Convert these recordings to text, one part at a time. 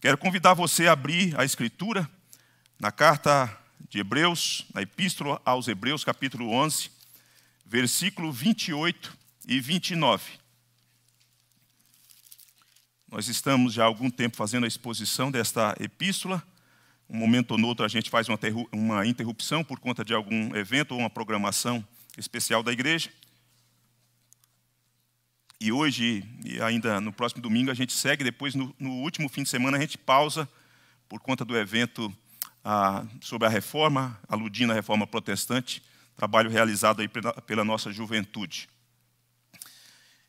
Quero convidar você a abrir a Escritura na carta de Hebreus, na Epístola aos Hebreus, capítulo 11, versículo 28 e 29. Nós estamos já há algum tempo fazendo a exposição desta epístola. Um momento ou outro a gente faz uma interrupção por conta de algum evento ou uma programação especial da igreja. E hoje, e ainda no próximo domingo, a gente segue. Depois, no, no último fim de semana, a gente pausa por conta do evento ah, sobre a reforma, aludindo à reforma protestante, trabalho realizado aí pela, pela nossa juventude.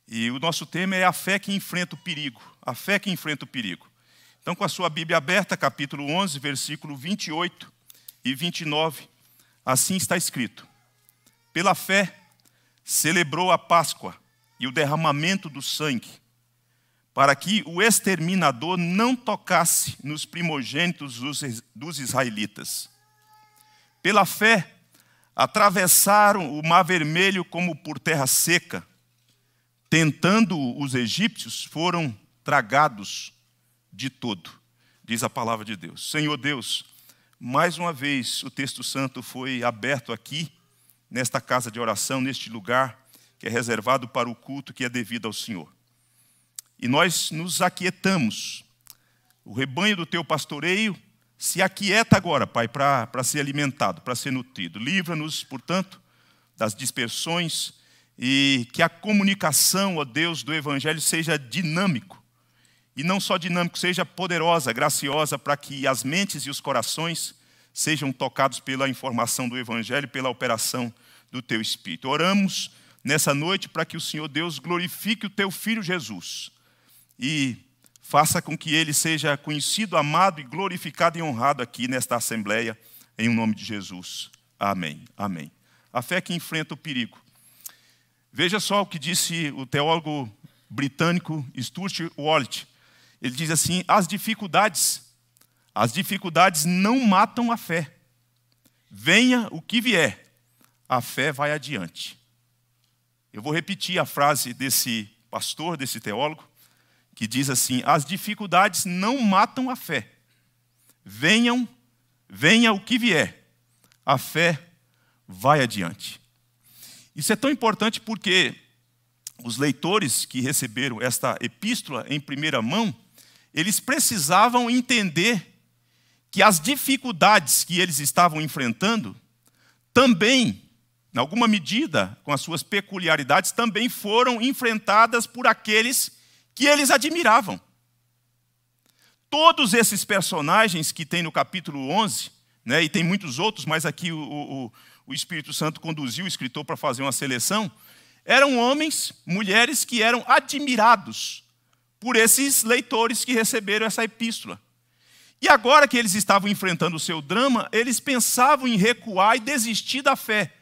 E o nosso tema é a fé que enfrenta o perigo. A fé que enfrenta o perigo. Então, com a sua Bíblia aberta, capítulo 11, versículo 28 e 29, assim está escrito: Pela fé, celebrou a Páscoa e o derramamento do sangue, para que o exterminador não tocasse nos primogênitos dos israelitas. Pela fé, atravessaram o Mar Vermelho como por terra seca, tentando os egípcios, foram tragados de todo, diz a palavra de Deus. Senhor Deus, mais uma vez o texto santo foi aberto aqui, nesta casa de oração, neste lugar, que é reservado para o culto que é devido ao Senhor. E nós nos aquietamos. O rebanho do teu pastoreio se aquieta agora, Pai, para ser alimentado, para ser nutrido. Livra-nos, portanto, das dispersões e que a comunicação, ó Deus, do Evangelho seja dinâmico. E não só dinâmico, seja poderosa, graciosa, para que as mentes e os corações sejam tocados pela informação do Evangelho, pela operação do Teu Espírito. Oramos nessa noite para que o Senhor Deus glorifique o teu filho Jesus e faça com que ele seja conhecido, amado e glorificado e honrado aqui nesta assembleia, em nome de Jesus. Amém. Amém. A fé que enfrenta o perigo. Veja só o que disse o teólogo britânico Stuart Wallet. Ele diz assim: as dificuldades, as dificuldades não matam a fé. Venha o que vier, a fé vai adiante. Eu vou repetir a frase desse pastor, desse teólogo, que diz assim: as dificuldades não matam a fé. Venham, venha o que vier, a fé vai adiante. Isso é tão importante porque os leitores que receberam esta epístola em primeira mão, eles precisavam entender que as dificuldades que eles estavam enfrentando também alguma medida, com as suas peculiaridades, também foram enfrentadas por aqueles que eles admiravam. Todos esses personagens que tem no capítulo 11, né, e tem muitos outros, mas aqui o, o, o Espírito Santo conduziu o escritor para fazer uma seleção, eram homens, mulheres que eram admirados por esses leitores que receberam essa epístola. E agora que eles estavam enfrentando o seu drama, eles pensavam em recuar e desistir da fé.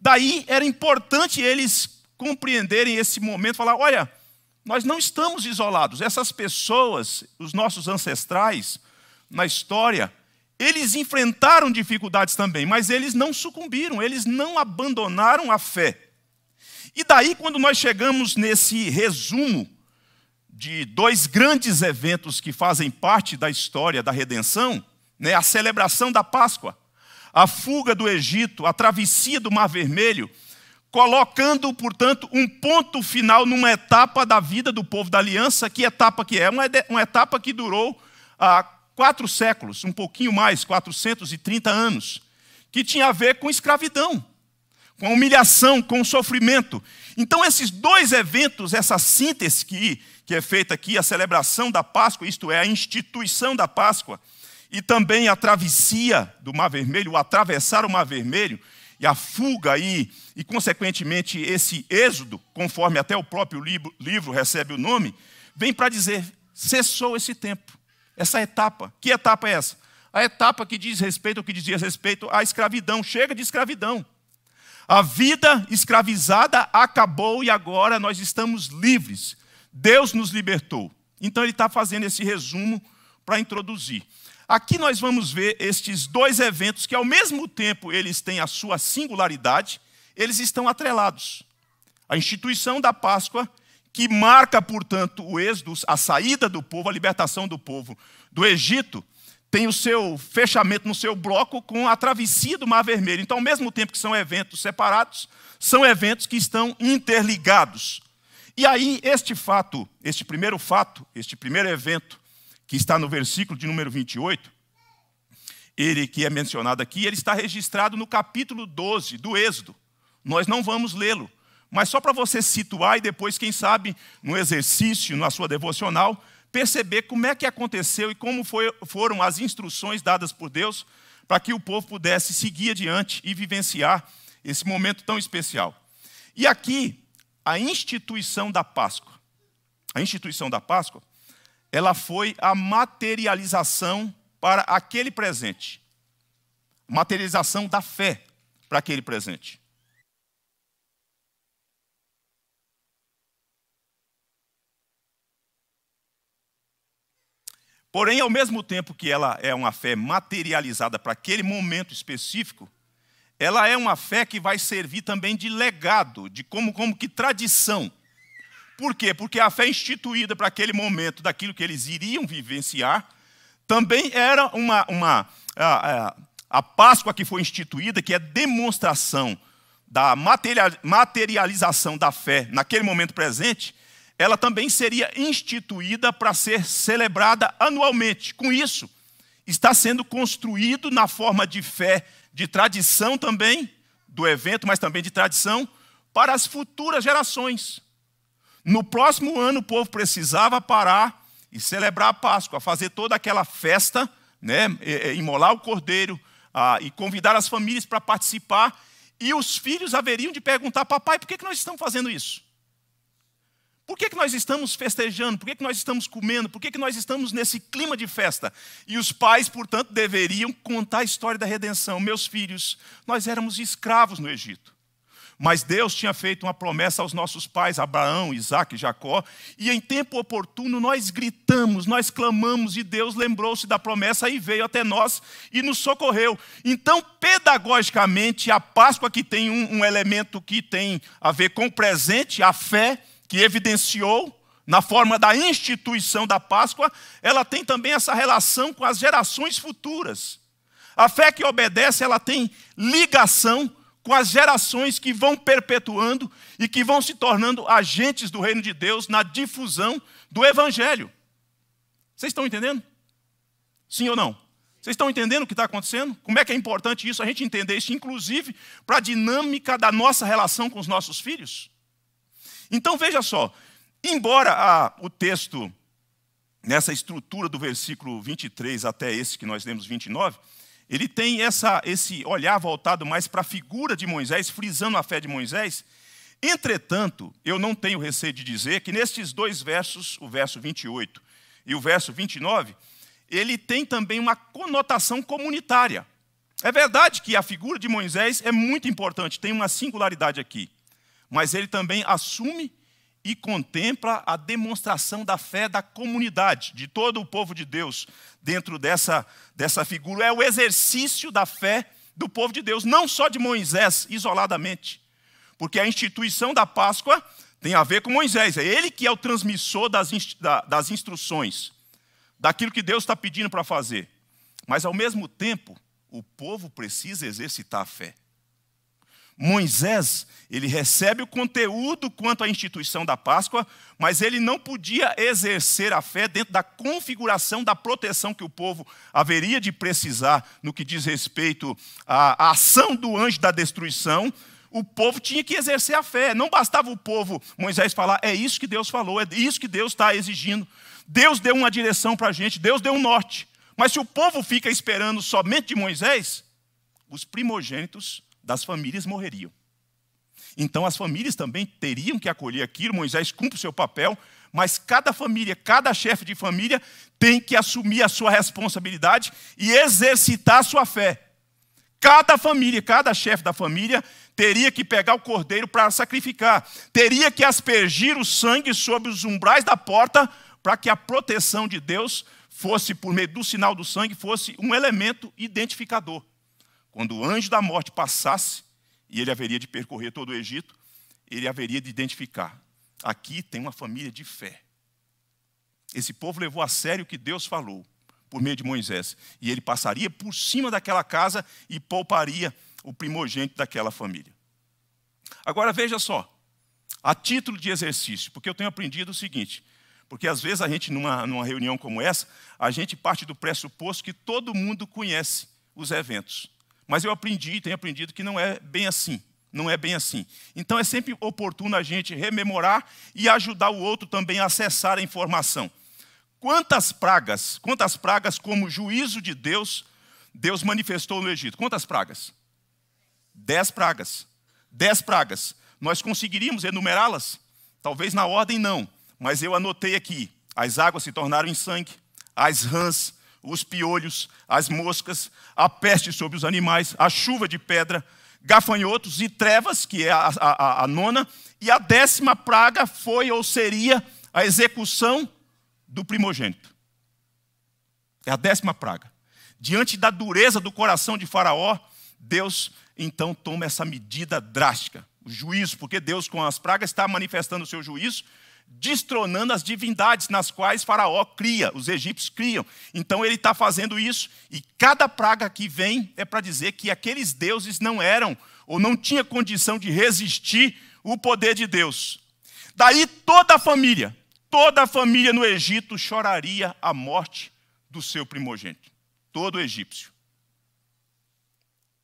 Daí era importante eles compreenderem esse momento, falar: olha, nós não estamos isolados. Essas pessoas, os nossos ancestrais na história, eles enfrentaram dificuldades também, mas eles não sucumbiram, eles não abandonaram a fé. E daí, quando nós chegamos nesse resumo de dois grandes eventos que fazem parte da história da redenção, né, a celebração da Páscoa a fuga do Egito, a travessia do Mar Vermelho, colocando, portanto, um ponto final numa etapa da vida do povo da aliança. Que etapa que é? Uma etapa que durou há ah, quatro séculos, um pouquinho mais, 430 anos, que tinha a ver com escravidão, com a humilhação, com o sofrimento. Então, esses dois eventos, essa síntese que, que é feita aqui, a celebração da Páscoa, isto é, a instituição da Páscoa, e também a travessia do Mar Vermelho, o atravessar o Mar Vermelho, e a fuga e, e consequentemente, esse êxodo, conforme até o próprio livro, livro recebe o nome, vem para dizer: cessou esse tempo, essa etapa. Que etapa é essa? A etapa que diz respeito ao que dizia respeito à escravidão. Chega de escravidão. A vida escravizada acabou e agora nós estamos livres. Deus nos libertou. Então ele está fazendo esse resumo para introduzir. Aqui nós vamos ver estes dois eventos que, ao mesmo tempo, eles têm a sua singularidade, eles estão atrelados. A instituição da Páscoa, que marca, portanto, o êxodo, a saída do povo, a libertação do povo do Egito, tem o seu fechamento no seu bloco com a travessia do Mar Vermelho. Então, ao mesmo tempo que são eventos separados, são eventos que estão interligados. E aí, este fato, este primeiro fato, este primeiro evento, que está no versículo de número 28, ele que é mencionado aqui, ele está registrado no capítulo 12 do Êxodo. Nós não vamos lê-lo, mas só para você situar e depois, quem sabe, no exercício, na sua devocional, perceber como é que aconteceu e como foi, foram as instruções dadas por Deus para que o povo pudesse seguir adiante e vivenciar esse momento tão especial. E aqui, a instituição da Páscoa. A instituição da Páscoa ela foi a materialização para aquele presente. Materialização da fé para aquele presente. Porém, ao mesmo tempo que ela é uma fé materializada para aquele momento específico, ela é uma fé que vai servir também de legado, de como, como que tradição por quê? Porque a fé instituída para aquele momento daquilo que eles iriam vivenciar também era uma, uma a, a Páscoa que foi instituída, que é demonstração da materialização da fé naquele momento presente, ela também seria instituída para ser celebrada anualmente. Com isso, está sendo construído na forma de fé, de tradição também, do evento, mas também de tradição, para as futuras gerações. No próximo ano, o povo precisava parar e celebrar a Páscoa, fazer toda aquela festa, né, imolar o cordeiro ah, e convidar as famílias para participar. E os filhos haveriam de perguntar: Papai, por que, que nós estamos fazendo isso? Por que, que nós estamos festejando? Por que, que nós estamos comendo? Por que, que nós estamos nesse clima de festa? E os pais, portanto, deveriam contar a história da redenção. Meus filhos, nós éramos escravos no Egito. Mas Deus tinha feito uma promessa aos nossos pais, Abraão, Isaac e Jacó, e em tempo oportuno nós gritamos, nós clamamos, e Deus lembrou-se da promessa e veio até nós e nos socorreu. Então, pedagogicamente, a Páscoa que tem um, um elemento que tem a ver com o presente, a fé que evidenciou na forma da instituição da Páscoa, ela tem também essa relação com as gerações futuras. A fé que obedece, ela tem ligação com as gerações que vão perpetuando e que vão se tornando agentes do reino de Deus na difusão do evangelho. Vocês estão entendendo? Sim ou não? Vocês estão entendendo o que está acontecendo? Como é que é importante isso, a gente entender isso, inclusive para a dinâmica da nossa relação com os nossos filhos? Então veja só, embora a, o texto, nessa estrutura do versículo 23 até esse que nós lemos 29, ele tem essa, esse olhar voltado mais para a figura de Moisés, frisando a fé de Moisés. Entretanto, eu não tenho receio de dizer que nestes dois versos, o verso 28 e o verso 29, ele tem também uma conotação comunitária. É verdade que a figura de Moisés é muito importante, tem uma singularidade aqui, mas ele também assume e contempla a demonstração da fé da comunidade, de todo o povo de Deus, dentro dessa, dessa figura. É o exercício da fé do povo de Deus, não só de Moisés isoladamente, porque a instituição da Páscoa tem a ver com Moisés, é ele que é o transmissor das, das instruções, daquilo que Deus está pedindo para fazer. Mas, ao mesmo tempo, o povo precisa exercitar a fé. Moisés, ele recebe o conteúdo quanto à instituição da Páscoa, mas ele não podia exercer a fé dentro da configuração da proteção que o povo haveria de precisar no que diz respeito à ação do anjo da destruição. O povo tinha que exercer a fé, não bastava o povo, Moisés, falar: é isso que Deus falou, é isso que Deus está exigindo. Deus deu uma direção para a gente, Deus deu um norte. Mas se o povo fica esperando somente de Moisés, os primogênitos das famílias morreriam. Então as famílias também teriam que acolher aquilo, Moisés cumpre o seu papel, mas cada família, cada chefe de família tem que assumir a sua responsabilidade e exercitar a sua fé. Cada família, cada chefe da família teria que pegar o cordeiro para sacrificar, teria que aspergir o sangue sobre os umbrais da porta para que a proteção de Deus fosse por meio do sinal do sangue fosse um elemento identificador quando o anjo da morte passasse, e ele haveria de percorrer todo o Egito, ele haveria de identificar: aqui tem uma família de fé. Esse povo levou a sério o que Deus falou por meio de Moisés, e ele passaria por cima daquela casa e pouparia o primogênito daquela família. Agora veja só, a título de exercício, porque eu tenho aprendido o seguinte: porque às vezes a gente, numa, numa reunião como essa, a gente parte do pressuposto que todo mundo conhece os eventos. Mas eu aprendi, tenho aprendido que não é bem assim. Não é bem assim. Então é sempre oportuno a gente rememorar e ajudar o outro também a acessar a informação. Quantas pragas, quantas pragas como juízo de Deus, Deus manifestou no Egito? Quantas pragas? Dez pragas. Dez pragas. Nós conseguiríamos enumerá-las? Talvez na ordem não, mas eu anotei aqui. As águas se tornaram em sangue, as rãs, os piolhos, as moscas, a peste sobre os animais, a chuva de pedra, gafanhotos e trevas, que é a, a, a nona, e a décima praga foi ou seria a execução do primogênito. É a décima praga. Diante da dureza do coração de Faraó, Deus então toma essa medida drástica, o juízo, porque Deus com as pragas está manifestando o seu juízo destronando as divindades nas quais Faraó cria, os egípcios criam. Então ele está fazendo isso, e cada praga que vem é para dizer que aqueles deuses não eram ou não tinha condição de resistir o poder de Deus. Daí toda a família, toda a família no Egito choraria a morte do seu primogênito, todo o egípcio.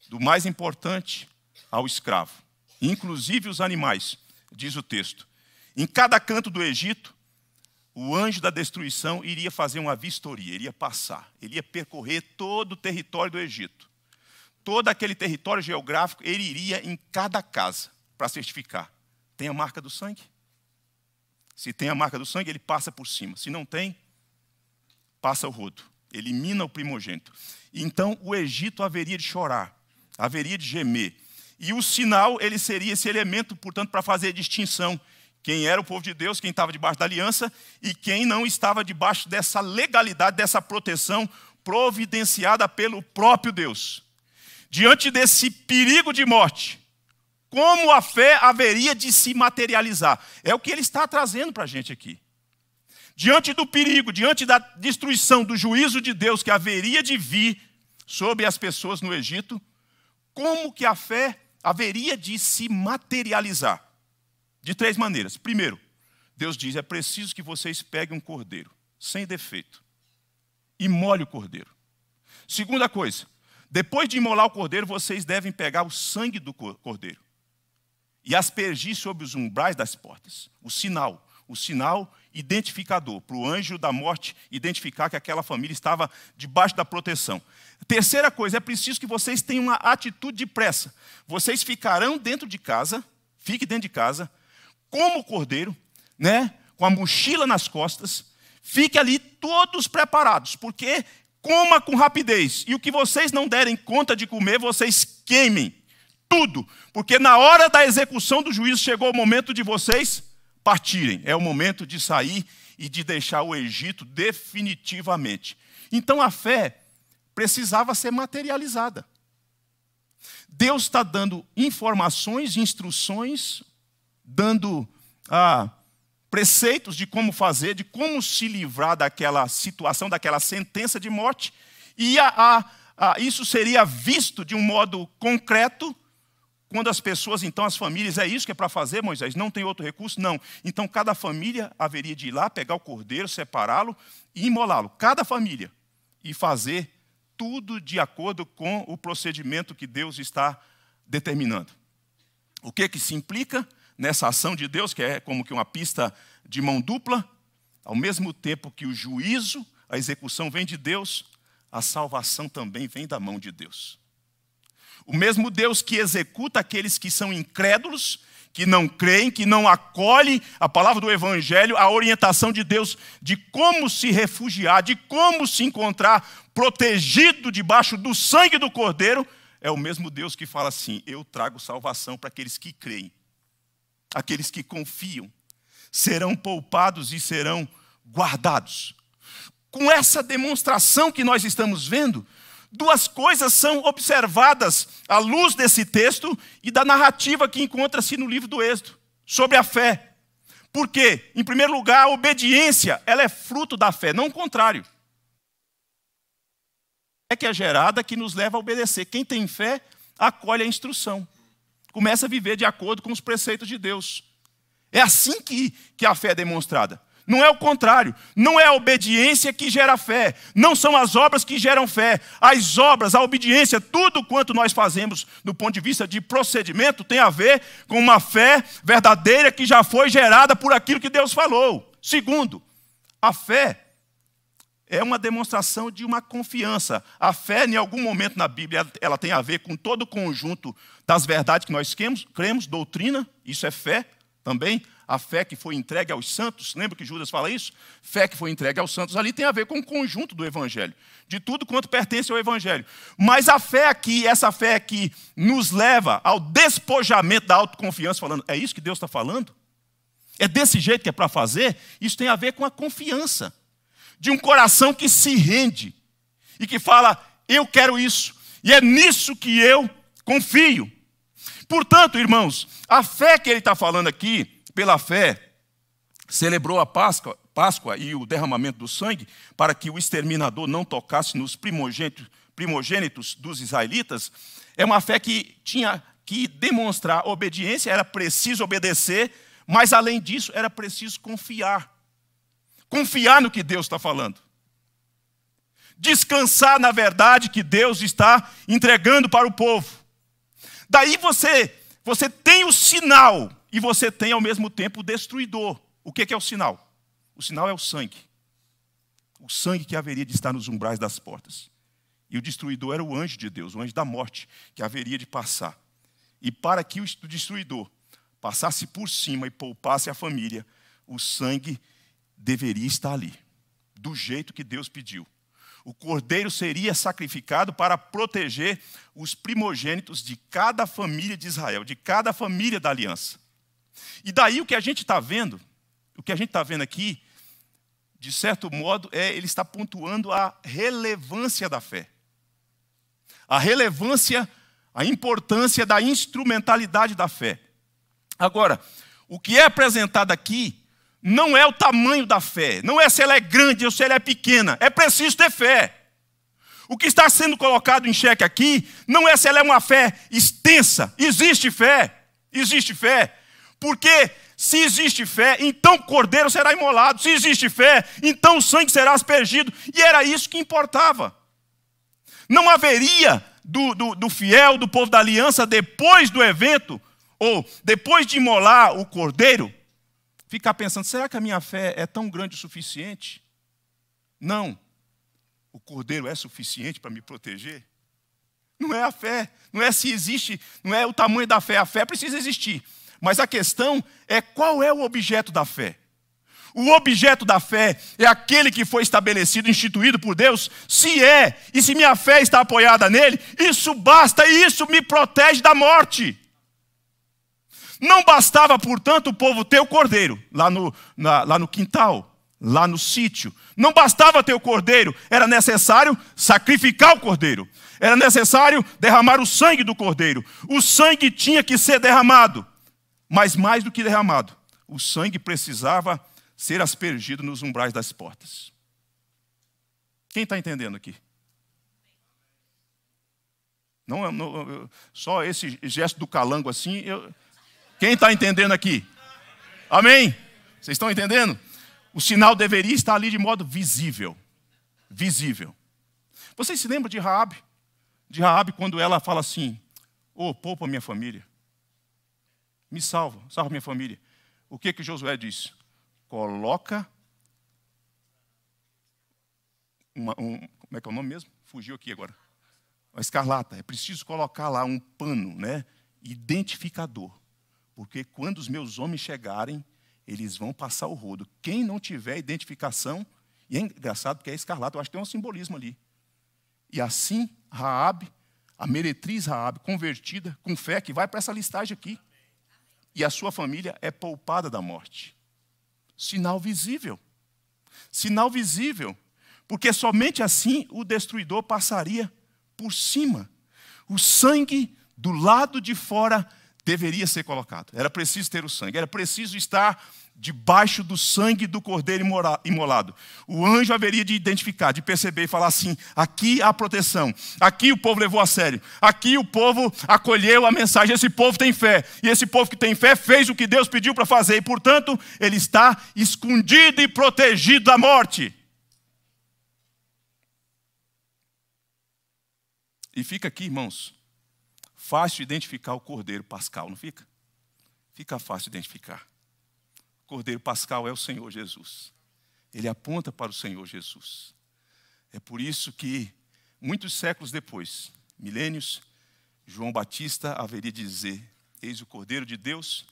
Do mais importante ao escravo, inclusive os animais, diz o texto. Em cada canto do Egito, o anjo da destruição iria fazer uma vistoria, iria passar, iria percorrer todo o território do Egito. Todo aquele território geográfico, ele iria em cada casa para certificar. Tem a marca do sangue? Se tem a marca do sangue, ele passa por cima. Se não tem, passa o rodo. Elimina o primogênito. Então o Egito haveria de chorar, haveria de gemer. E o sinal, ele seria esse elemento, portanto, para fazer distinção quem era o povo de Deus, quem estava debaixo da aliança e quem não estava debaixo dessa legalidade, dessa proteção providenciada pelo próprio Deus. Diante desse perigo de morte, como a fé haveria de se materializar? É o que ele está trazendo para a gente aqui. Diante do perigo, diante da destruição, do juízo de Deus que haveria de vir sobre as pessoas no Egito, como que a fé haveria de se materializar? De três maneiras. Primeiro, Deus diz: é preciso que vocês peguem um cordeiro, sem defeito, e molhe o cordeiro. Segunda coisa, depois de imolar o cordeiro, vocês devem pegar o sangue do cordeiro e aspergir sobre os umbrais das portas o sinal, o sinal identificador, para o anjo da morte identificar que aquela família estava debaixo da proteção. Terceira coisa, é preciso que vocês tenham uma atitude de pressa. Vocês ficarão dentro de casa, fique dentro de casa, como cordeiro, né? com a mochila nas costas, fique ali todos preparados, porque coma com rapidez, e o que vocês não derem conta de comer, vocês queimem tudo, porque na hora da execução do juízo chegou o momento de vocês partirem, é o momento de sair e de deixar o Egito definitivamente. Então a fé precisava ser materializada. Deus está dando informações, instruções dando ah, preceitos de como fazer, de como se livrar daquela situação, daquela sentença de morte, e a, a, a, isso seria visto de um modo concreto quando as pessoas, então as famílias, é isso que é para fazer, Moisés? Não tem outro recurso? Não. Então cada família haveria de ir lá, pegar o cordeiro, separá-lo e imolá-lo. Cada família. E fazer tudo de acordo com o procedimento que Deus está determinando. O que que se implica? nessa ação de Deus, que é como que uma pista de mão dupla, ao mesmo tempo que o juízo, a execução vem de Deus, a salvação também vem da mão de Deus. O mesmo Deus que executa aqueles que são incrédulos, que não creem, que não acolhem a palavra do Evangelho, a orientação de Deus de como se refugiar, de como se encontrar protegido debaixo do sangue do Cordeiro, é o mesmo Deus que fala assim: Eu trago salvação para aqueles que creem aqueles que confiam, serão poupados e serão guardados. Com essa demonstração que nós estamos vendo, duas coisas são observadas à luz desse texto e da narrativa que encontra-se no livro do Êxodo, sobre a fé. Porque, em primeiro lugar, a obediência, ela é fruto da fé, não o contrário. É que é gerada que nos leva a obedecer. Quem tem fé, acolhe a instrução começa a viver de acordo com os preceitos de Deus. É assim que, que a fé é demonstrada. Não é o contrário. Não é a obediência que gera fé. Não são as obras que geram fé. As obras, a obediência, tudo quanto nós fazemos do ponto de vista de procedimento tem a ver com uma fé verdadeira que já foi gerada por aquilo que Deus falou. Segundo, a fé é uma demonstração de uma confiança. A fé, em algum momento na Bíblia, ela tem a ver com todo o conjunto das verdades que nós cremos, cremos doutrina, isso é fé também. A fé que foi entregue aos santos, lembra que Judas fala isso? Fé que foi entregue aos santos, ali tem a ver com o conjunto do Evangelho, de tudo quanto pertence ao Evangelho. Mas a fé aqui, essa fé que nos leva ao despojamento da autoconfiança, falando, é isso que Deus está falando? É desse jeito que é para fazer? Isso tem a ver com a confiança de um coração que se rende e que fala: Eu quero isso, e é nisso que eu confio. Portanto, irmãos, a fé que ele está falando aqui, pela fé, celebrou a Páscoa, Páscoa e o derramamento do sangue para que o exterminador não tocasse nos primogênitos, primogênitos dos israelitas, é uma fé que tinha que demonstrar obediência, era preciso obedecer, mas além disso, era preciso confiar. Confiar no que Deus está falando. Descansar na verdade que Deus está entregando para o povo. Daí você, você tem o sinal e você tem ao mesmo tempo o destruidor. O que é o sinal? O sinal é o sangue. O sangue que haveria de estar nos umbrais das portas. E o destruidor era o anjo de Deus, o anjo da morte, que haveria de passar. E para que o destruidor passasse por cima e poupasse a família, o sangue deveria estar ali, do jeito que Deus pediu. O cordeiro seria sacrificado para proteger os primogênitos de cada família de Israel, de cada família da aliança. E daí o que a gente está vendo, o que a gente está vendo aqui, de certo modo, é ele está pontuando a relevância da fé. A relevância, a importância da instrumentalidade da fé. Agora, o que é apresentado aqui não é o tamanho da fé, não é se ela é grande ou se ela é pequena, é preciso ter fé. O que está sendo colocado em xeque aqui não é se ela é uma fé extensa, existe fé, existe fé, porque se existe fé, então o cordeiro será imolado, se existe fé, então o sangue será aspergido, e era isso que importava. Não haveria do, do, do fiel, do povo da aliança, depois do evento, ou depois de imolar o cordeiro, ficar pensando: será que a minha fé é tão grande o suficiente? Não. O cordeiro é suficiente para me proteger? Não é a fé, não é se existe, não é o tamanho da fé, a fé precisa existir. Mas a questão é qual é o objeto da fé. O objeto da fé é aquele que foi estabelecido, instituído por Deus. Se é, e se minha fé está apoiada nele, isso basta e isso me protege da morte. Não bastava, portanto, o povo ter o cordeiro lá no, na, lá no quintal, lá no sítio. Não bastava ter o cordeiro, era necessário sacrificar o cordeiro. Era necessário derramar o sangue do cordeiro. O sangue tinha que ser derramado, mas mais do que derramado, o sangue precisava ser aspergido nos umbrais das portas. Quem está entendendo aqui? Não, é, não, só esse gesto do calango assim, eu, quem está entendendo aqui? Amém? Vocês estão entendendo? O sinal deveria estar ali de modo visível. Visível. Vocês se lembram de Raab? De Raab quando ela fala assim: Ô, oh, poupa minha família. Me salva, salva minha família. O que que Josué disse? Coloca uma, um, como é que é o nome mesmo? Fugiu aqui agora. A escarlata. É preciso colocar lá um pano, né? Identificador porque quando os meus homens chegarem, eles vão passar o rodo. Quem não tiver identificação, e é engraçado porque é escarlata, eu acho que tem um simbolismo ali. E assim, Raabe, a meretriz Raabe, convertida, com fé, que vai para essa listagem aqui. E a sua família é poupada da morte. Sinal visível. Sinal visível. Porque somente assim o destruidor passaria por cima. O sangue do lado de fora deveria ser colocado. Era preciso ter o sangue, era preciso estar debaixo do sangue do cordeiro imolado. O anjo haveria de identificar, de perceber e falar assim: aqui há proteção, aqui o povo levou a sério, aqui o povo acolheu a mensagem, esse povo tem fé, e esse povo que tem fé fez o que Deus pediu para fazer, e portanto ele está escondido e protegido da morte. E fica aqui, irmãos, fácil identificar o cordeiro pascal, não fica? Fica fácil identificar. O cordeiro pascal é o Senhor Jesus. Ele aponta para o Senhor Jesus. É por isso que, muitos séculos depois, milênios, João Batista haveria de dizer: Eis o cordeiro de Deus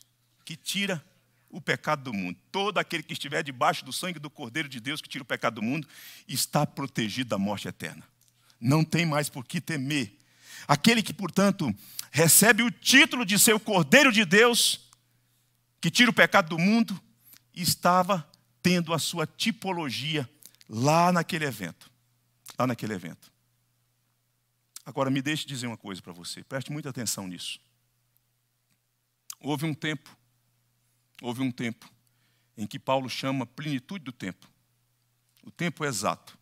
que tira o pecado do mundo. Todo aquele que estiver debaixo do sangue do Cordeiro de Deus que tira o pecado do mundo está protegido da morte eterna. Não tem mais por que temer Aquele que, portanto, recebe o título de ser o Cordeiro de Deus, que tira o pecado do mundo, estava tendo a sua tipologia lá naquele evento. Lá naquele evento. Agora, me deixe dizer uma coisa para você, preste muita atenção nisso. Houve um tempo, houve um tempo, em que Paulo chama plenitude do tempo, o tempo exato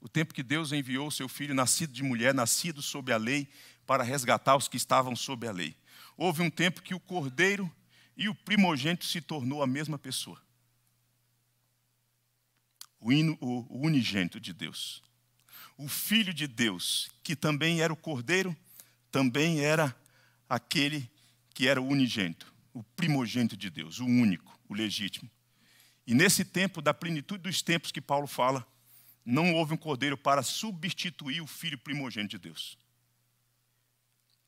o tempo que Deus enviou o seu filho, nascido de mulher, nascido sob a lei, para resgatar os que estavam sob a lei. Houve um tempo que o cordeiro e o primogênito se tornou a mesma pessoa. O, o unigênito de Deus. O filho de Deus, que também era o cordeiro, também era aquele que era o unigênito, o primogênito de Deus, o único, o legítimo. E nesse tempo da plenitude dos tempos que Paulo fala, não houve um cordeiro para substituir o filho primogênito de Deus.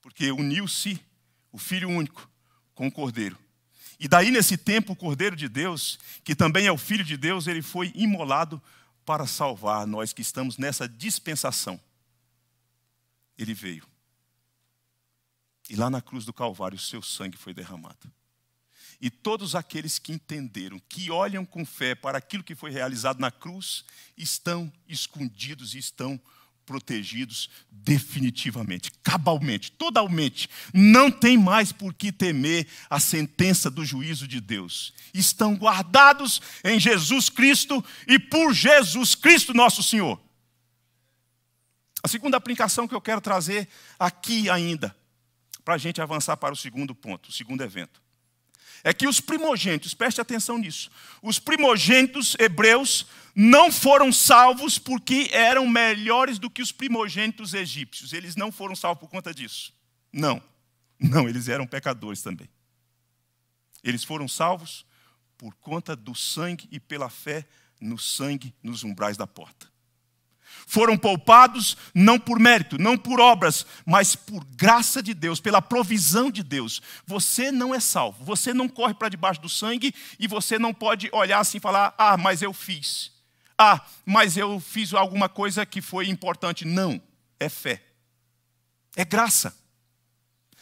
Porque uniu-se o filho único com o cordeiro. E daí, nesse tempo, o cordeiro de Deus, que também é o filho de Deus, ele foi imolado para salvar nós que estamos nessa dispensação. Ele veio. E lá na cruz do Calvário, o seu sangue foi derramado. E todos aqueles que entenderam, que olham com fé para aquilo que foi realizado na cruz, estão escondidos e estão protegidos definitivamente, cabalmente, totalmente. Não tem mais por que temer a sentença do juízo de Deus. Estão guardados em Jesus Cristo e por Jesus Cristo nosso Senhor. A segunda aplicação que eu quero trazer aqui ainda, para a gente avançar para o segundo ponto, o segundo evento é que os primogênitos, preste atenção nisso, os primogênitos hebreus não foram salvos porque eram melhores do que os primogênitos egípcios. Eles não foram salvos por conta disso. Não. Não, eles eram pecadores também. Eles foram salvos por conta do sangue e pela fé no sangue nos umbrais da porta. Foram poupados não por mérito, não por obras, mas por graça de Deus, pela provisão de Deus. Você não é salvo, você não corre para debaixo do sangue e você não pode olhar assim e falar: ah, mas eu fiz. Ah, mas eu fiz alguma coisa que foi importante. Não, é fé. É graça.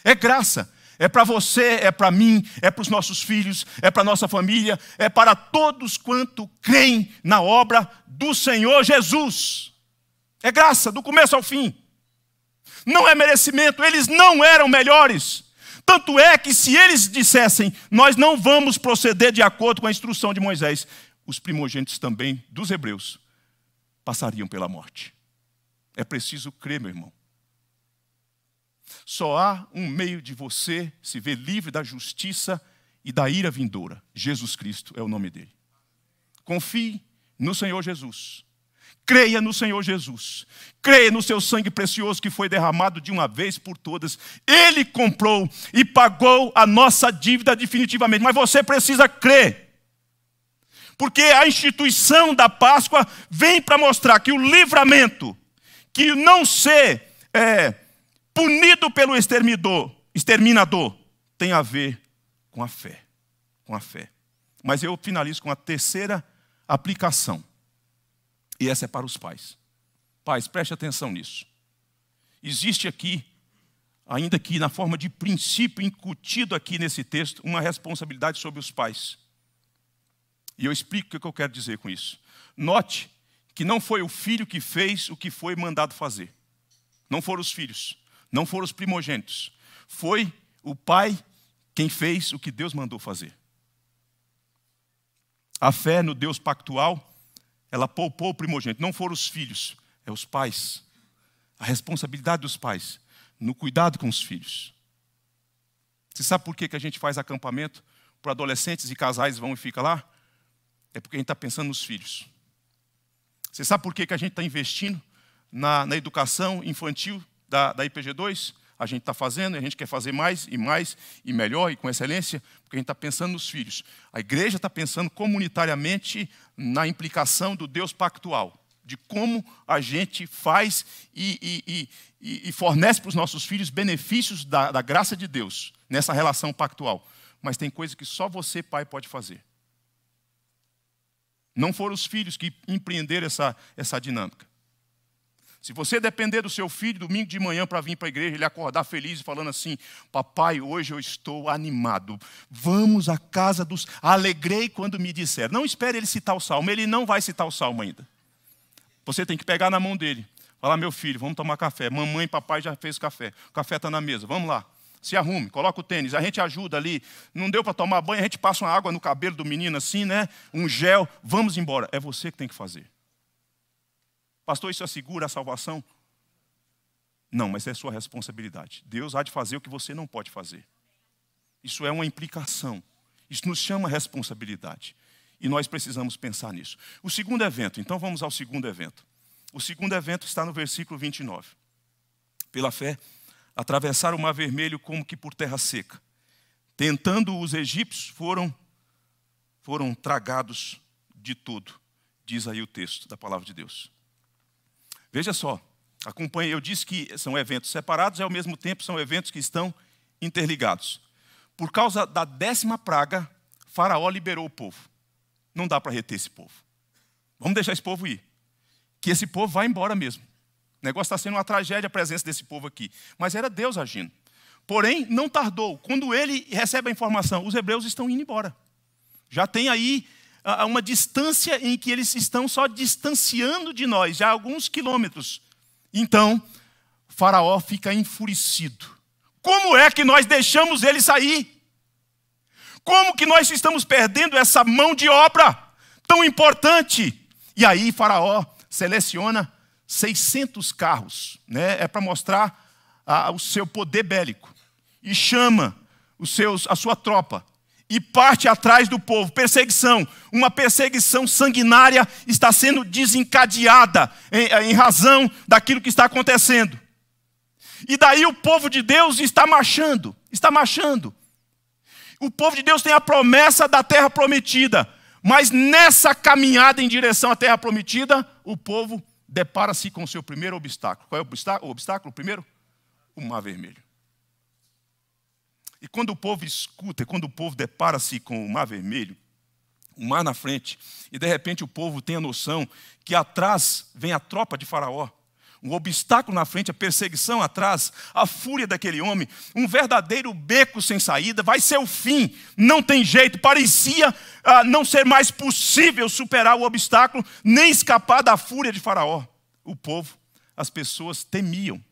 É graça. É para você, é para mim, é para os nossos filhos, é para nossa família, é para todos quanto creem na obra do Senhor Jesus. É graça, do começo ao fim. Não é merecimento, eles não eram melhores. Tanto é que se eles dissessem, nós não vamos proceder de acordo com a instrução de Moisés, os primogênitos também dos hebreus passariam pela morte. É preciso crer, meu irmão. Só há um meio de você se ver livre da justiça e da ira vindoura. Jesus Cristo é o nome dele. Confie no Senhor Jesus. Creia no Senhor Jesus. Creia no seu sangue precioso que foi derramado de uma vez por todas. Ele comprou e pagou a nossa dívida definitivamente. Mas você precisa crer. Porque a instituição da Páscoa vem para mostrar que o livramento, que não ser é, punido pelo exterminador, exterminador, tem a ver com a fé. Com a fé. Mas eu finalizo com a terceira aplicação. E essa é para os pais. Pais, preste atenção nisso. Existe aqui, ainda que na forma de princípio incutido aqui nesse texto, uma responsabilidade sobre os pais. E eu explico o que eu quero dizer com isso. Note que não foi o filho que fez o que foi mandado fazer. Não foram os filhos, não foram os primogênitos. Foi o pai quem fez o que Deus mandou fazer. A fé no Deus pactual ela poupou o primogênito. Não foram os filhos, é os pais. A responsabilidade dos pais no cuidado com os filhos. Você sabe por que, que a gente faz acampamento para adolescentes e casais vão e fica lá? É porque a gente está pensando nos filhos. Você sabe por que, que a gente está investindo na, na educação infantil da, da IPG2? a gente está fazendo, a gente quer fazer mais e mais e melhor e com excelência, porque a gente está pensando nos filhos. A igreja está pensando comunitariamente na implicação do Deus pactual, de como a gente faz e, e, e, e fornece para os nossos filhos benefícios da, da graça de Deus nessa relação pactual. Mas tem coisa que só você, pai, pode fazer. Não foram os filhos que empreenderam essa, essa dinâmica. Se você depender do seu filho domingo de manhã para vir para a igreja, ele acordar feliz e falando assim: Papai, hoje eu estou animado. Vamos à casa dos. Alegrei quando me disseram. Não espere ele citar o salmo, ele não vai citar o salmo ainda. Você tem que pegar na mão dele. Falar, meu filho, vamos tomar café. Mamãe e papai já fez café. O café está na mesa. Vamos lá. Se arrume, coloca o tênis, a gente ajuda ali. Não deu para tomar banho, a gente passa uma água no cabelo do menino assim, né? Um gel, vamos embora. É você que tem que fazer. Pastor, isso assegura a salvação? Não, mas é sua responsabilidade. Deus há de fazer o que você não pode fazer. Isso é uma implicação. Isso nos chama responsabilidade. E nós precisamos pensar nisso. O segundo evento, então vamos ao segundo evento. O segundo evento está no versículo 29. Pela fé, atravessaram o mar vermelho como que por terra seca. Tentando os egípcios, foram, foram tragados de tudo, diz aí o texto da palavra de Deus. Veja só, acompanhe, eu disse que são eventos separados e ao mesmo tempo são eventos que estão interligados. Por causa da décima praga, Faraó liberou o povo. Não dá para reter esse povo. Vamos deixar esse povo ir. Que esse povo vá embora mesmo. O negócio está sendo uma tragédia a presença desse povo aqui. Mas era Deus agindo. Porém, não tardou. Quando ele recebe a informação, os hebreus estão indo embora. Já tem aí a uma distância em que eles estão só distanciando de nós, já alguns quilômetros. Então, Faraó fica enfurecido. Como é que nós deixamos ele sair? Como que nós estamos perdendo essa mão de obra tão importante? E aí Faraó seleciona 600 carros, né? É para mostrar o seu poder bélico e chama os seus, a sua tropa e parte atrás do povo. Perseguição, uma perseguição sanguinária está sendo desencadeada em, eh, em, razão daquilo que está acontecendo. E daí o povo de Deus está marchando, está marchando. O povo de Deus tem a promessa da terra prometida, mas nessa caminhada em direção à terra prometida, o povo depara-se com o seu primeiro obstáculo. Qual é o obstáculo? O obstáculo primeiro? O mar vermelho. E quando o povo escuta, e quando o povo depara-se com o mar vermelho, o mar na frente, e de repente o povo tem a noção que atrás vem a tropa de Faraó, um obstáculo na frente, a perseguição atrás, a fúria daquele homem, um verdadeiro beco sem saída, vai ser o fim, não tem jeito, parecia ah, não ser mais possível superar o obstáculo, nem escapar da fúria de Faraó. O povo, as pessoas temiam,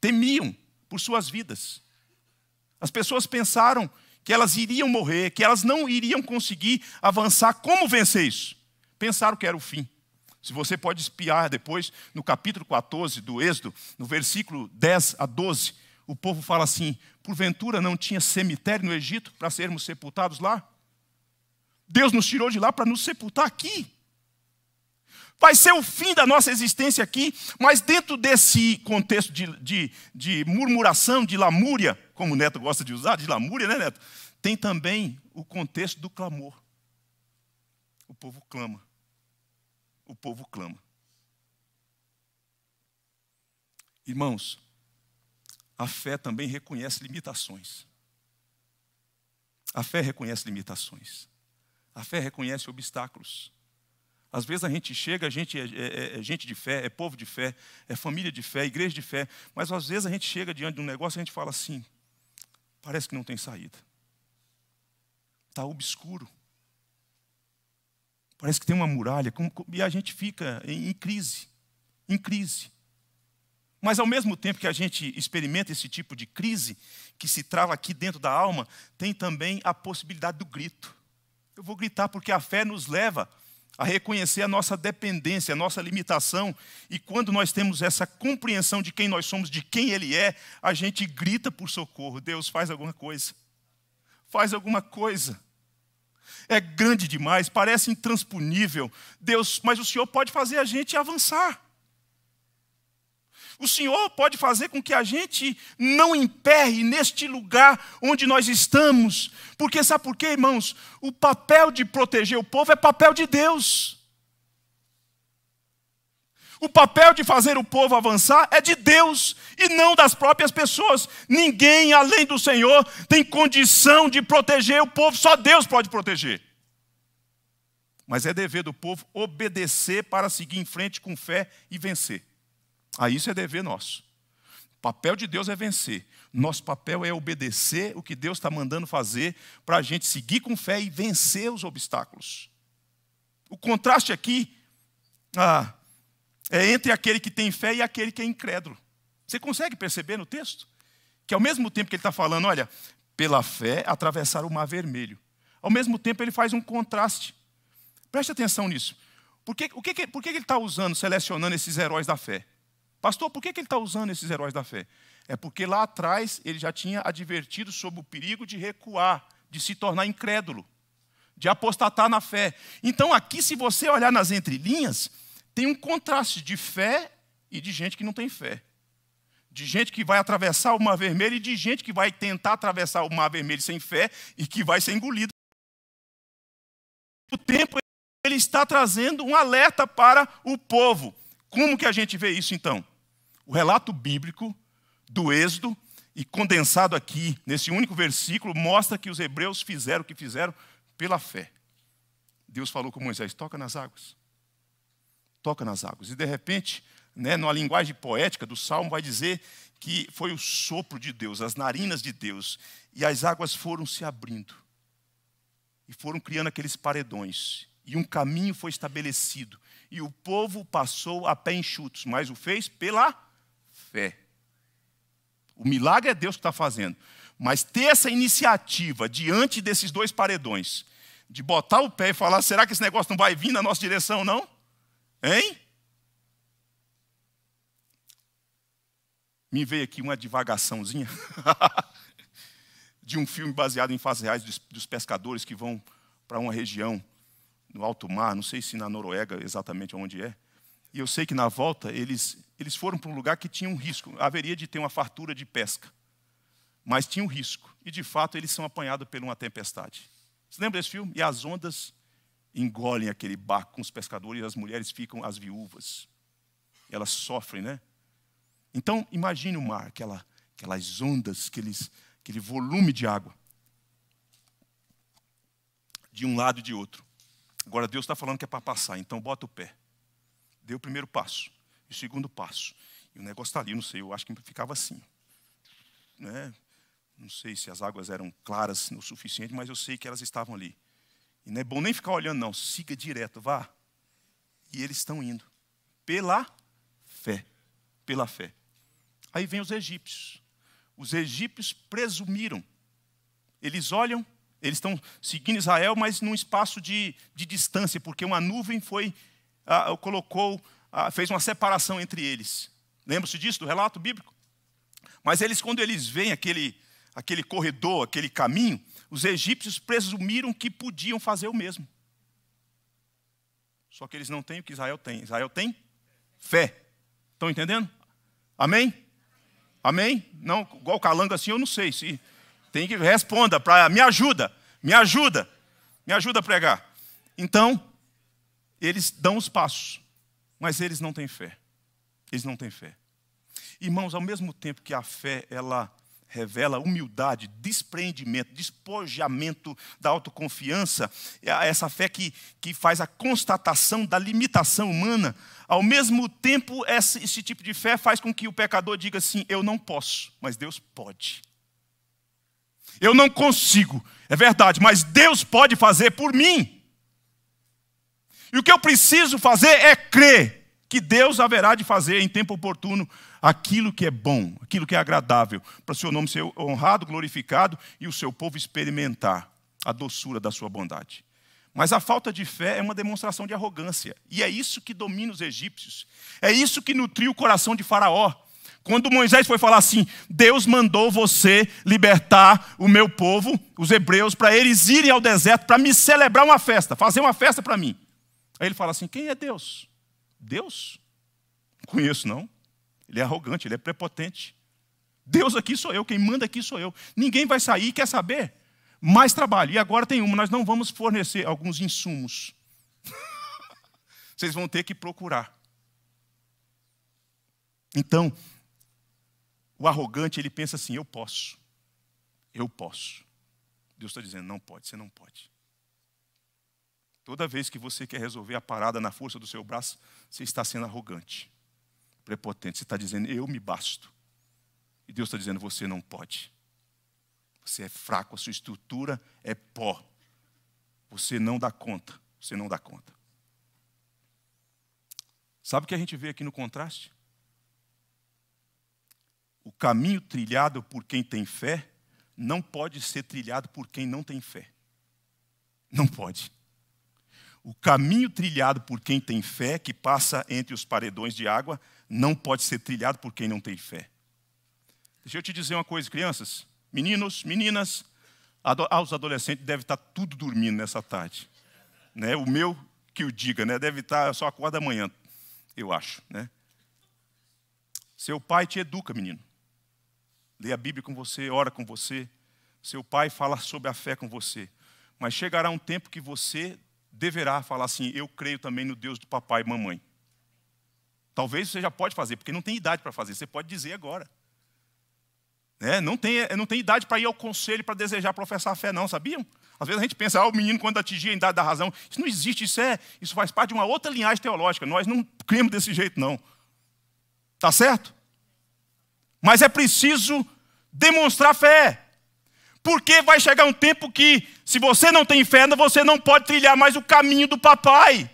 temiam por suas vidas. As pessoas pensaram que elas iriam morrer, que elas não iriam conseguir avançar. Como vencer isso? Pensaram que era o fim. Se você pode espiar depois, no capítulo 14 do Êxodo, no versículo 10 a 12, o povo fala assim: porventura não tinha cemitério no Egito para sermos sepultados lá? Deus nos tirou de lá para nos sepultar aqui. Vai ser o fim da nossa existência aqui, mas dentro desse contexto de, de, de murmuração, de lamúria, como o Neto gosta de usar, de lamúria, né, Neto? Tem também o contexto do clamor. O povo clama. O povo clama. Irmãos, a fé também reconhece limitações. A fé reconhece limitações. A fé reconhece obstáculos. Às vezes a gente chega, a gente é, é, é, é gente de fé, é povo de fé, é família de fé, igreja de fé, mas às vezes a gente chega diante de um negócio e a gente fala assim: parece que não tem saída. Está obscuro. Parece que tem uma muralha e a gente fica em crise, em crise. Mas ao mesmo tempo que a gente experimenta esse tipo de crise que se trava aqui dentro da alma, tem também a possibilidade do grito. Eu vou gritar porque a fé nos leva a reconhecer a nossa dependência, a nossa limitação, e quando nós temos essa compreensão de quem nós somos, de quem Ele é, a gente grita por socorro: Deus, faz alguma coisa, faz alguma coisa. É grande demais, parece intransponível. Deus, mas o Senhor pode fazer a gente avançar. O Senhor pode fazer com que a gente não emperre neste lugar onde nós estamos. Porque sabe por quê, irmãos? O papel de proteger o povo é papel de Deus. O papel de fazer o povo avançar é de Deus e não das próprias pessoas. Ninguém além do Senhor tem condição de proteger o povo, só Deus pode proteger. Mas é dever do povo obedecer para seguir em frente com fé e vencer. Aí isso é dever nosso. O papel de Deus é vencer. Nosso papel é obedecer o que Deus está mandando fazer para a gente seguir com fé e vencer os obstáculos. O contraste aqui ah, é entre aquele que tem fé e aquele que é incrédulo. Você consegue perceber no texto? Que ao mesmo tempo que ele está falando, olha, pela fé atravessar o mar vermelho. Ao mesmo tempo ele faz um contraste. Preste atenção nisso. Por que, o que, por que ele está usando, selecionando esses heróis da fé? Pastor, por que, que ele está usando esses heróis da fé? É porque lá atrás ele já tinha advertido sobre o perigo de recuar, de se tornar incrédulo, de apostatar na fé. Então, aqui, se você olhar nas entrelinhas, tem um contraste de fé e de gente que não tem fé. De gente que vai atravessar o mar vermelho e de gente que vai tentar atravessar o mar vermelho sem fé e que vai ser engolido. O tempo ele está trazendo um alerta para o povo. Como que a gente vê isso então? o relato bíblico do Êxodo, e condensado aqui, nesse único versículo, mostra que os hebreus fizeram o que fizeram pela fé. Deus falou com Moisés: toca nas águas. Toca nas águas. E de repente, né, numa linguagem poética do salmo, vai dizer que foi o sopro de Deus, as narinas de Deus, e as águas foram se abrindo. E foram criando aqueles paredões. E um caminho foi estabelecido. E o povo passou a pé enxutos, mas o fez pela fé. O milagre é Deus que está fazendo. Mas ter essa iniciativa diante desses dois paredões, de botar o pé e falar: será que esse negócio não vai vir na nossa direção, não? Hein? Me veio aqui uma divagaçãozinha de um filme baseado em fases reais dos pescadores que vão para uma região no alto mar, não sei se na Noruega exatamente onde é, e eu sei que na volta eles, eles foram para um lugar que tinha um risco. Haveria de ter uma fartura de pesca. Mas tinha um risco. E de fato eles são apanhados por uma tempestade. Você lembra desse filme? E as ondas engolem aquele barco com os pescadores e as mulheres ficam as viúvas. Elas sofrem, né? Então, imagine o mar, aquela, aquelas ondas, aqueles, aquele volume de água. De um lado e de outro. Agora, Deus está falando que é para passar, então bota o pé deu o primeiro passo, o segundo passo. E o negócio está ali, não sei, eu acho que ficava assim. Né? Não sei se as águas eram claras o suficiente, mas eu sei que elas estavam ali. E não é bom nem ficar olhando, não. Siga direto, vá. E eles estão indo. Pela fé. Pela fé. Aí vem os egípcios. Os egípcios presumiram. Eles olham, eles estão seguindo Israel, mas num espaço de, de distância, porque uma nuvem foi ah, colocou, ah, fez uma separação entre eles. Lembra-se disso, do relato bíblico? Mas eles, quando eles veem aquele, aquele corredor, aquele caminho, os egípcios presumiram que podiam fazer o mesmo. Só que eles não têm o que Israel tem. Israel tem fé. Estão entendendo? Amém? Amém? Não, igual calango assim, eu não sei se tem que responda para me ajuda, me ajuda, me ajuda a pregar. Então, eles dão os passos, mas eles não têm fé. Eles não têm fé. Irmãos, ao mesmo tempo que a fé, ela revela humildade, despreendimento, despojamento da autoconfiança, é essa fé que, que faz a constatação da limitação humana, ao mesmo tempo, esse, esse tipo de fé faz com que o pecador diga assim: eu não posso, mas Deus pode. Eu não consigo, é verdade, mas Deus pode fazer por mim. E o que eu preciso fazer é crer que Deus haverá de fazer em tempo oportuno aquilo que é bom, aquilo que é agradável, para o seu nome ser honrado, glorificado e o seu povo experimentar a doçura da sua bondade. Mas a falta de fé é uma demonstração de arrogância, e é isso que domina os egípcios, é isso que nutriu o coração de Faraó. Quando Moisés foi falar assim: Deus mandou você libertar o meu povo, os hebreus, para eles irem ao deserto, para me celebrar uma festa, fazer uma festa para mim. Aí ele fala assim: quem é Deus? Deus? Não conheço, não. Ele é arrogante, ele é prepotente. Deus aqui sou eu, quem manda aqui sou eu. Ninguém vai sair, quer saber? Mais trabalho. E agora tem uma: nós não vamos fornecer alguns insumos. Vocês vão ter que procurar. Então, o arrogante, ele pensa assim: eu posso. Eu posso. Deus está dizendo: não pode, você não pode. Toda vez que você quer resolver a parada na força do seu braço, você está sendo arrogante, prepotente. Você está dizendo, eu me basto. E Deus está dizendo, você não pode. Você é fraco, a sua estrutura é pó. Você não dá conta. Você não dá conta. Sabe o que a gente vê aqui no contraste? O caminho trilhado por quem tem fé não pode ser trilhado por quem não tem fé. Não pode. O caminho trilhado por quem tem fé, que passa entre os paredões de água, não pode ser trilhado por quem não tem fé. Deixa eu te dizer uma coisa, crianças, meninos, meninas, aos adolescentes deve estar tá tudo dormindo nessa tarde. Né? O meu que o diga, né? deve estar tá só acorda amanhã, eu acho. Né? Seu pai te educa, menino. Lê a Bíblia com você, ora com você. Seu pai fala sobre a fé com você. Mas chegará um tempo que você deverá falar assim: Eu creio também no Deus do papai e mamãe. Talvez você já pode fazer, porque não tem idade para fazer, você pode dizer agora. Né? Não, tem, eh, não tem idade para ir ao conselho para desejar professar a fé, não, sabiam? Às vezes a gente pensa, ah, o menino quando atingir a idade da razão, isso não existe, isso, é, isso faz parte de uma outra linhagem teológica, nós não cremos desse jeito, não. Está certo? Mas é preciso demonstrar fé. Porque vai chegar um tempo que, se você não tem fé, você não pode trilhar mais o caminho do papai.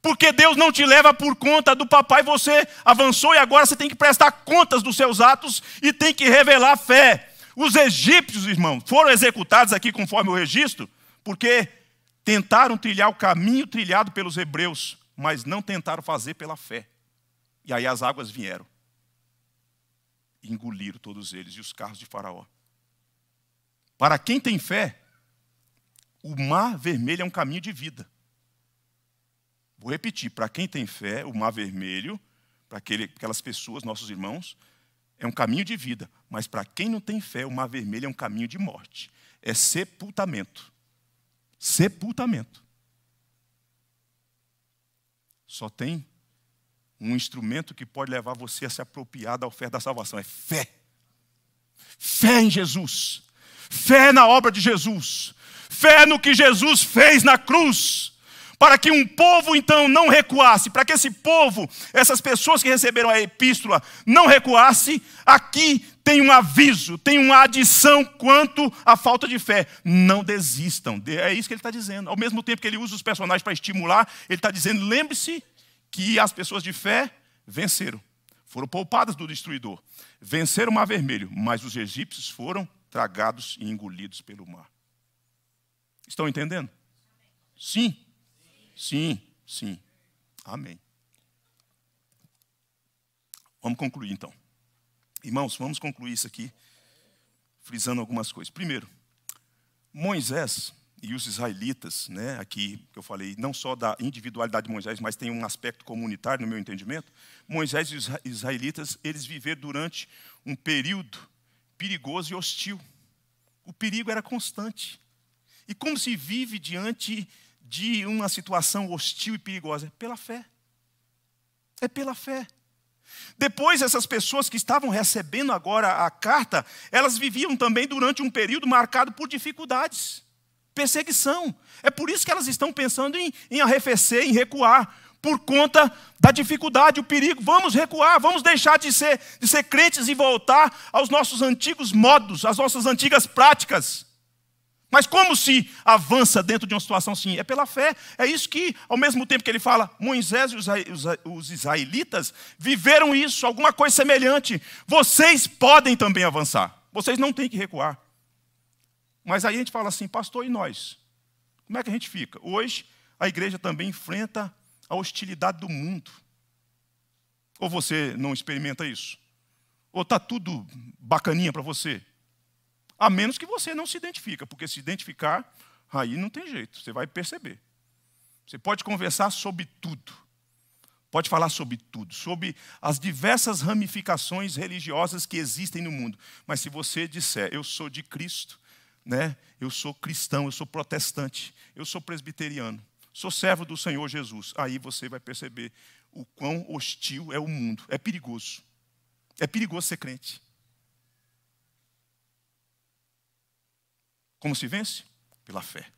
Porque Deus não te leva por conta do papai, você avançou e agora você tem que prestar contas dos seus atos e tem que revelar fé. Os egípcios, irmão, foram executados aqui conforme o registro, porque tentaram trilhar o caminho trilhado pelos hebreus, mas não tentaram fazer pela fé. E aí as águas vieram. Engoliram todos eles e os carros de Faraó. Para quem tem fé, o mar vermelho é um caminho de vida. Vou repetir: para quem tem fé, o mar vermelho, para aquelas pessoas, nossos irmãos, é um caminho de vida. Mas para quem não tem fé, o mar vermelho é um caminho de morte é sepultamento. Sepultamento. Só tem um instrumento que pode levar você a se apropriar da oferta da salvação: é fé. Fé em Jesus fé na obra de Jesus, fé no que Jesus fez na cruz, para que um povo então não recuasse, para que esse povo, essas pessoas que receberam a epístola, não recuasse, aqui tem um aviso, tem uma adição quanto à falta de fé. Não desistam, é isso que ele está dizendo. Ao mesmo tempo que ele usa os personagens para estimular, ele está dizendo: lembre-se que as pessoas de fé venceram, foram poupadas do destruidor, venceram o mar vermelho, mas os egípcios foram tragados e engolidos pelo mar. Estão entendendo? Sim. Sim, sim. Amém. Vamos concluir então. Irmãos, vamos concluir isso aqui, frisando algumas coisas. Primeiro, Moisés e os israelitas, né, aqui que eu falei, não só da individualidade de Moisés, mas tem um aspecto comunitário no meu entendimento. Moisés e os israelitas, eles viveram durante um período perigoso e hostil. O perigo era constante. E como se vive diante de uma situação hostil e perigosa? É pela fé. É pela fé. Depois, essas pessoas que estavam recebendo agora a carta, elas viviam também durante um período marcado por dificuldades, perseguição. É por isso que elas estão pensando em, em arrefecer, em recuar por conta da dificuldade, o perigo. Vamos recuar, vamos deixar de ser, de ser crentes e voltar aos nossos antigos modos, às nossas antigas práticas. Mas como se avança dentro de uma situação assim? É pela fé. É isso que, ao mesmo tempo que ele fala, Moisés e os israelitas viveram isso, alguma coisa semelhante. Vocês podem também avançar. Vocês não têm que recuar. Mas aí a gente fala assim, pastor, e nós? Como é que a gente fica? Hoje, a igreja também enfrenta a hostilidade do mundo. Ou você não experimenta isso? Ou está tudo bacaninha para você? A menos que você não se identifica, porque se identificar, aí não tem jeito, você vai perceber. Você pode conversar sobre tudo. Pode falar sobre tudo, sobre as diversas ramificações religiosas que existem no mundo. Mas se você disser, eu sou de Cristo, né? eu sou cristão, eu sou protestante, eu sou presbiteriano, sou servo do Senhor Jesus, aí você vai perceber o quão hostil é o mundo. É perigoso. É perigoso ser crente. Como se vence? Pela fé.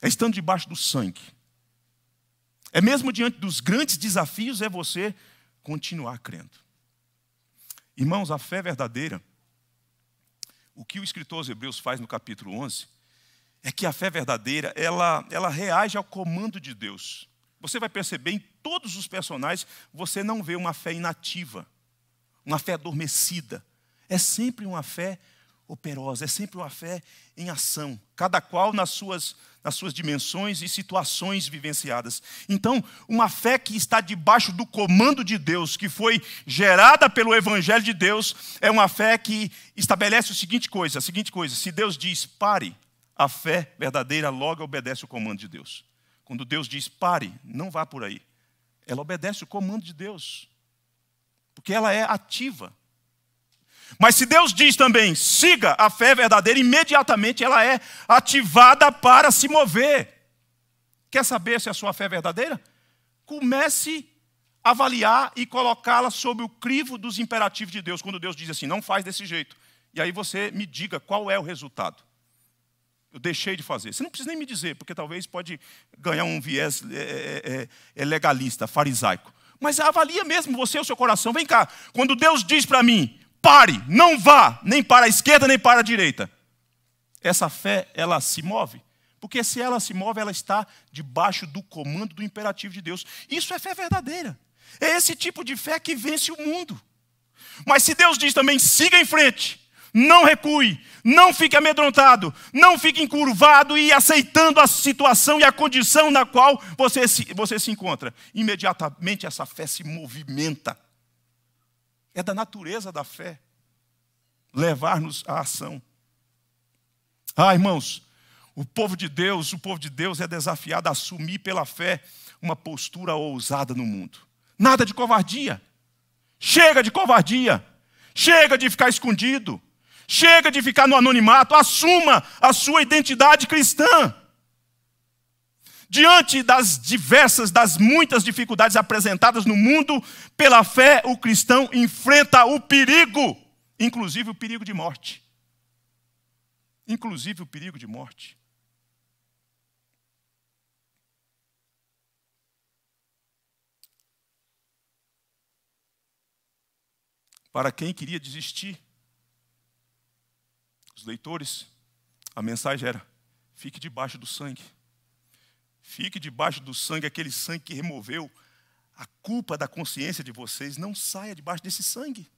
É estando debaixo do sangue. É mesmo diante dos grandes desafios, é você continuar crendo. Irmãos, a fé verdadeira, o que o escritor aos Hebreus faz no capítulo 11, é que a fé verdadeira, ela, ela reage ao comando de Deus. Você vai perceber em todos os personagens, você não vê uma fé inativa, uma fé adormecida. É sempre uma fé operosa, é sempre uma fé em ação, cada qual nas suas, nas suas dimensões e situações vivenciadas. Então, uma fé que está debaixo do comando de Deus, que foi gerada pelo Evangelho de Deus, é uma fé que estabelece o seguinte coisa: a seguinte coisa, se Deus diz pare, a fé verdadeira logo obedece o comando de Deus. Quando Deus diz pare, não vá por aí. Ela obedece o comando de Deus, porque ela é ativa. Mas se Deus diz também siga a fé verdadeira, imediatamente ela é ativada para se mover. Quer saber se a sua fé é verdadeira? Comece a avaliar e colocá-la sob o crivo dos imperativos de Deus, quando Deus diz assim: não faz desse jeito. E aí você me diga qual é o resultado. Eu deixei de fazer. Você não precisa nem me dizer, porque talvez pode ganhar um viés é, é, é, é, é legalista, farisaico. Mas avalia mesmo você, o seu coração. Vem cá, quando Deus diz para mim, pare, não vá, nem para a esquerda, nem para a direita. Essa fé, ela se move. Porque se ela se move, ela está debaixo do comando do imperativo de Deus. Isso é fé verdadeira. É esse tipo de fé que vence o mundo. Mas se Deus diz também, siga em frente, não recue, não fique amedrontado, não fique encurvado e aceitando a situação e a condição na qual você se, você se encontra. Imediatamente essa fé se movimenta. É da natureza da fé levar-nos à ação. Ah, irmãos, o povo de Deus, o povo de Deus é desafiado a assumir pela fé uma postura ousada no mundo. Nada de covardia. Chega de covardia. Chega de ficar escondido. Chega de ficar no anonimato, assuma a sua identidade cristã. Diante das diversas, das muitas dificuldades apresentadas no mundo, pela fé o cristão enfrenta o perigo, inclusive o perigo de morte. Inclusive o perigo de morte. Para quem queria desistir leitores, a mensagem era: fique debaixo do sangue. Fique debaixo do sangue, aquele sangue que removeu a culpa da consciência de vocês. Não saia debaixo desse sangue.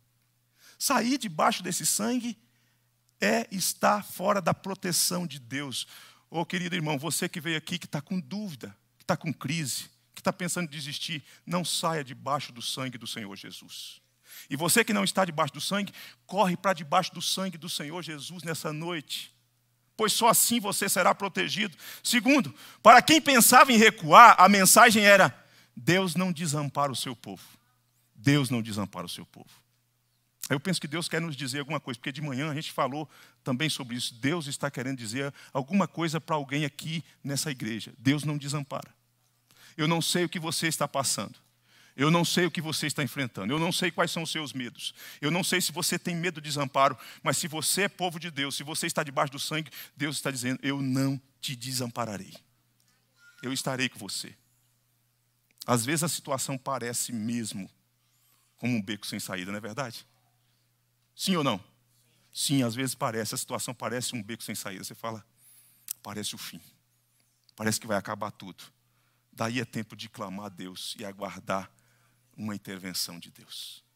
Sair debaixo desse sangue é estar fora da proteção de Deus. Ô oh, querido irmão, você que veio aqui que está com dúvida, que está com crise, que está pensando em desistir, não saia debaixo do sangue do Senhor Jesus. E você que não está debaixo do sangue, corre para debaixo do sangue do Senhor Jesus nessa noite. Pois só assim você será protegido. Segundo, para quem pensava em recuar, a mensagem era: Deus não desampara o seu povo. Deus não desampara o seu povo. Eu penso que Deus quer nos dizer alguma coisa, porque de manhã a gente falou também sobre isso. Deus está querendo dizer alguma coisa para alguém aqui nessa igreja. Deus não desampara. Eu não sei o que você está passando. Eu não sei o que você está enfrentando, eu não sei quais são os seus medos, eu não sei se você tem medo de desamparo, mas se você é povo de Deus, se você está debaixo do sangue, Deus está dizendo: Eu não te desampararei, eu estarei com você. Às vezes a situação parece mesmo como um beco sem saída, não é verdade? Sim ou não? Sim, às vezes parece, a situação parece um beco sem saída. Você fala, parece o fim, parece que vai acabar tudo. Daí é tempo de clamar a Deus e aguardar uma intervenção de Deus.